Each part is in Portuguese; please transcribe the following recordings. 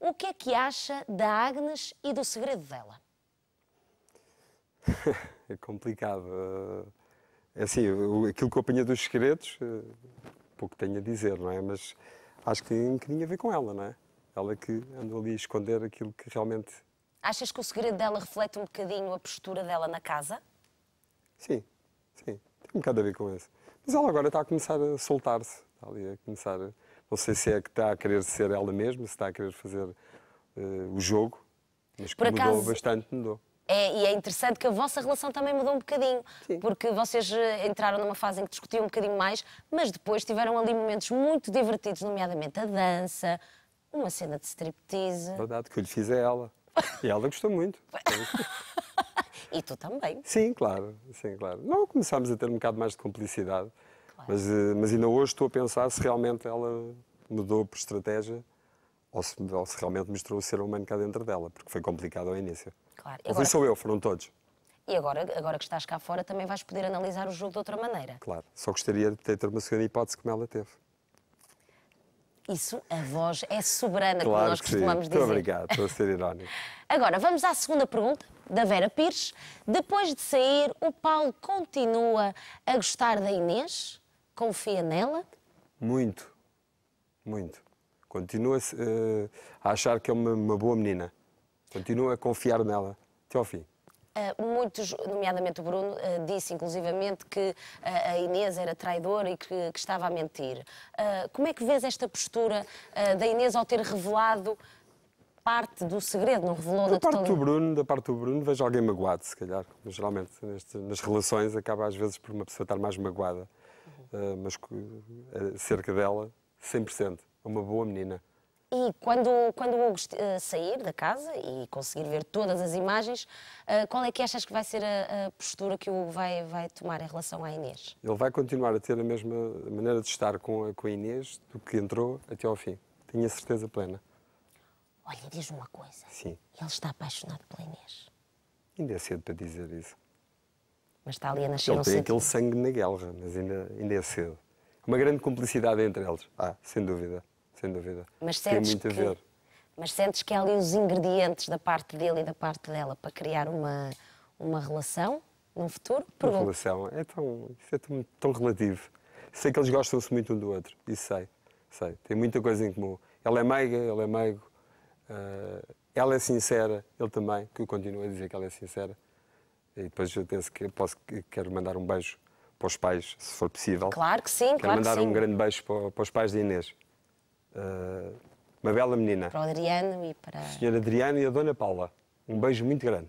O que é que acha da Agnes e do segredo dela? é complicado. É assim, aquilo que eu apanhei dos segredos, eh, pouco tenho a dizer, não é? Mas acho que tem um bocadinho a ver com ela, não é? Ela que andou ali a esconder aquilo que realmente. Achas que o segredo dela reflete um bocadinho a postura dela na casa? Sim, sim. Tem um bocado a ver com isso. Mas ela agora está a começar a soltar-se, está ali a começar. A não sei se é que está a querer ser ela mesma, se está a querer fazer uh, o jogo, mas que acaso... mudou bastante, mudou. É, e é interessante que a vossa relação também mudou um bocadinho, Sim. porque vocês eh, entraram numa fase em que discutiam um bocadinho mais, mas depois tiveram ali momentos muito divertidos, nomeadamente a dança, uma cena de striptease. Verdade, que eu lhe fiz a ela. E ela gostou muito. e tu também. Sim, claro. Sim, claro. Não, começámos a ter um bocado mais de complicidade. Mas, eh, mas ainda hoje estou a pensar se realmente ela mudou por estratégia ou se, ou se realmente mostrou o ser humano cá dentro dela, porque foi complicado ao início. Claro. Não agora... sou eu, foram todos. E agora, agora que estás cá fora, também vais poder analisar o jogo de outra maneira. Claro, só gostaria de ter uma segunda hipótese como ela teve. Isso, a voz é soberana, claro como nós costumamos dizer. Muito obrigado, estou a ser irónico. Agora, vamos à segunda pergunta, da Vera Pires. Depois de sair, o Paulo continua a gostar da Inês? Confia nela? Muito, muito. continua uh, eh, a achar que é uma, uma boa menina. Continua a confiar nela até ao fim. Uh, muitos, nomeadamente o Bruno, uh, disse inclusivamente que uh, a Inês era traidora e que, que estava a mentir. como é que vês esta postura da Inês ao ter revelado parte do segredo, não revelou da parte do Bruno, Da parte do Bruno, vejo alguém magoado, se calhar. Geralmente, nas relações, acaba às vezes por uma pessoa estar mais magoada. Eh, mas eh, cerca dela, 100%. É uma boa menina. E quando, quando o Hugo eh, sair da casa e conseguir ver todas as imagens, qual é que achas que vai ser a, a postura que o Hugo vai, vai tomar em relação à Inês? Ele vai continuar a ter a mesma maneira de estar com a, com a Inês do que entrou até ao fim. Tenho a certeza plena. Olha, diz uma coisa. Sim. Ele está apaixonado pela Inês. Ainda é cedo para dizer isso mas está ali a nascer Ele um tem sentido. aquele sangue na guerra, mas ainda, ainda é cedo. Uma grande cumplicidade entre eles, ah, sem dúvida, sem dúvida. Mas tem muito que... a ver. Mas sentes que há ali os ingredientes da parte dele e da parte dela para criar uma, uma relação num futuro? Uma relação, é tão, isso é tão, tão relativo. Sei que eles gostam-se muito um do outro, isso sei, sei. Tem muita coisa em comum. Ela é meiga, ele é meigo. Uh, ela é sincera, ele também, que eu continuo a dizer que ela é sincera. E depois eu penso que posso, quero mandar um beijo para os pais, se for possível. Claro que sim, quero claro mandar que sim. um grande beijo para, para os pais de Inês. Uh, uma bela menina. Para o Adriano e para. A senhora Adriano e a Dona Paula. Um beijo muito grande.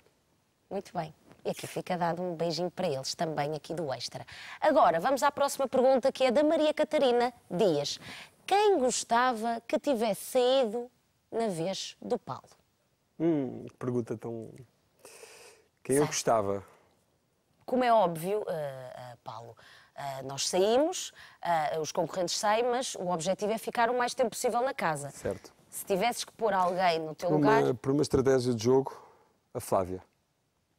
Muito bem. E aqui fica dado um beijinho para eles também, aqui do Extra. Agora, vamos à próxima pergunta, que é da Maria Catarina Dias. Quem gostava que tivesse saído na vez do Paulo? Hum, pergunta tão quem eu gostava? Como é óbvio, uh, uh, Paulo, Uh, nós saímos, uh, os concorrentes saem, mas o objetivo é ficar o mais tempo possível na casa. Certo. Se tivesses que pôr alguém no teu por lugar. por uma estratégia de jogo, a Flávia.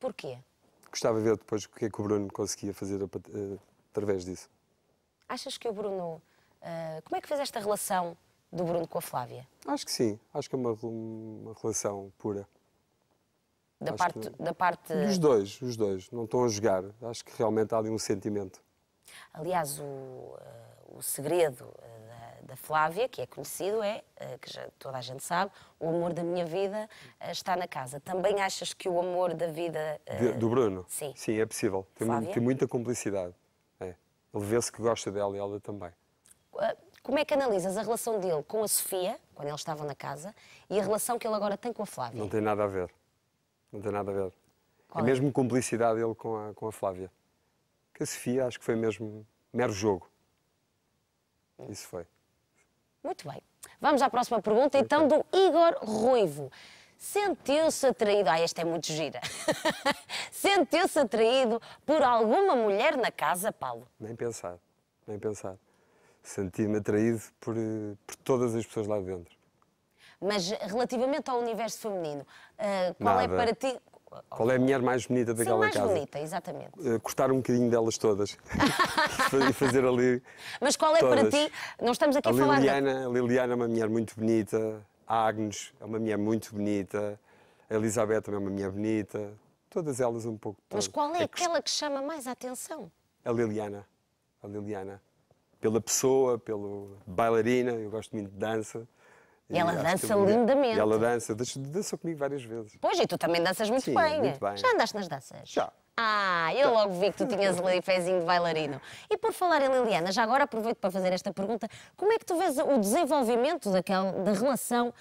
Porquê? Gostava de ver depois o que é que o Bruno conseguia fazer uh, através disso. Achas que o Bruno. como é que fez esta relação do Bruno com a Flávia? Acho que sim. Acho que é uma, uma relação pura. Da parte, que... da parte. Dos dois, os dois. Não estão a jogar. Acho que realmente há ali um sentimento. Aliás, o, eh, o segredo eh, da Flávia, que é conhecido, é, eh, que já toda a gente sabe, o amor da minha vida está na casa. Também achas que o amor da vida. De, do Bruno? Sim. Sim, é possível. Tem, tem muita cumplicidade. É. Ele vê-se que gosta dela e ela também. Como é que analisas a relação dele com a Sofia, quando eles estavam na casa, e a relação que ele agora tem com a Flávia? Não tem nada a ver não tem nada a ver. é, é? mesmo cumplicidade dele com a, com a Flávia. Que a Sofia acho que foi mesmo mero jogo. Isso foi. Muito bem. Vamos à próxima pergunta, então, do Igor Ruivo. Sentiu-se atraído. Ah, esta é muito gira. Sentiu-se atraído por alguma mulher na casa, Paulo? Nem pensar, nem pensar. Senti-me atraído por, eh, por todas as pessoas lá dentro. Mas relativamente ao universo feminino, uh, qual é Nada. é para ti. Qual é a mulher mais bonita daquela Sim, mais casa? mais bonita, exatamente. Uh, cortar um bocadinho delas todas e fazer ali. Mas qual é todas. para ti? Não estamos aqui a, a falar. Liliana, de... A Liliana é uma mulher muito bonita, a Agnes é uma mulher muito bonita, a Elizabeth também é uma mulher bonita, todas elas um pouco. Mas qual é, é aquela que... que chama mais a atenção? A Liliana. A Liliana. Pela pessoa, pelo bailarina, eu gosto muito de dança. E ela dança lindamente. E ela dança, dançou comigo várias vezes. Pois, e tu também danças muito, Sim, bem. muito bem. Já andaste nas danças? Já. Ah, eu logo vi que tu tinhas ali pezinho de bailarino. E por falar em Liliana, já agora aproveito para fazer esta pergunta. Como é que tu vês o desenvolvimento daquela, da relação uh,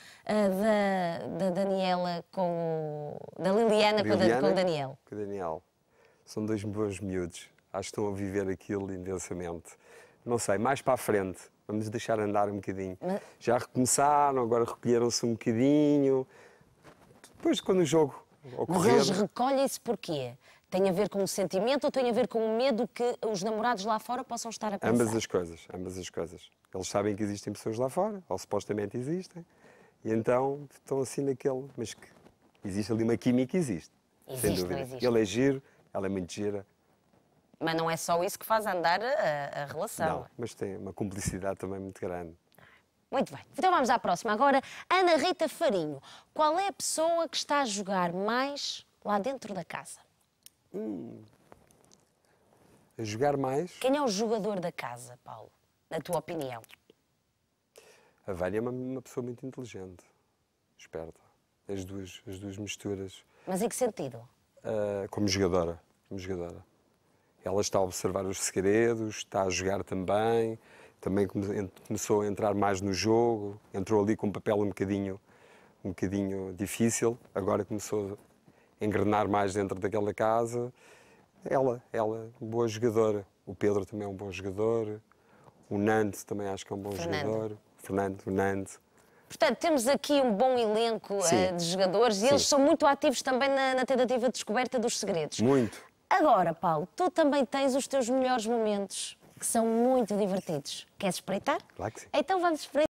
da, da Daniela com da Liliana, Liliana com, o Daniel? Com o Daniel. São dois bons miúdos. Acho que estão a viver aquilo intensamente. Não sei, mais para a frente vamos deixar andar um bocadinho. Já recomeçaram, agora recolheram-se um bocadinho. Depois, quando o jogo ocorrer... Mas eles recolhem-se porquê? Tem a ver com o sentimento ou tem a ver com o medo que os namorados lá fora possam estar a pensar? Ambas as coisas, ambas as coisas. Eles sabem que existem pessoas lá fora, ou supostamente existem, e então estão assim naquele, mas que existe ali uma química, existe. Existe, sem dúvida. Existe. Ele é giro, ela é muito gira, mas não é só isso que faz andar a, a relação. Não, mas tem uma cumplicidade também muito grande. Muito bem. Então vamos à próxima. Agora, Ana Rita Farinho. Qual é a pessoa que está a jogar mais lá dentro da casa? Hum. A jogar mais? Quem é o jogador da casa, Paulo? Na tua opinião? A Vânia é uma, uma pessoa muito inteligente, esperta. As duas, as duas misturas. Mas em que sentido? Uh, como jogadora. Como jogadora. Ela está a observar os segredos, está a jogar também, também começou a entrar mais no jogo, entrou ali com um papel um bocadinho, um bocadinho difícil, agora começou a engrenar mais dentro daquela casa. Ela, ela, boa jogadora. O Pedro também é um bom jogador. O Nando também acho que é um bom Fernando. jogador. Fernando, o Nando. Portanto, temos aqui um bom elenco Sim. Eh, de jogadores e Sim. eles são muito ativos também na, na, tentativa de descoberta dos segredos. Muito. Agora, Paulo, tu também tens os teus melhores momentos, que são muito divertidos. Queres espreitar? Claro que sim. Então vamos espreitar.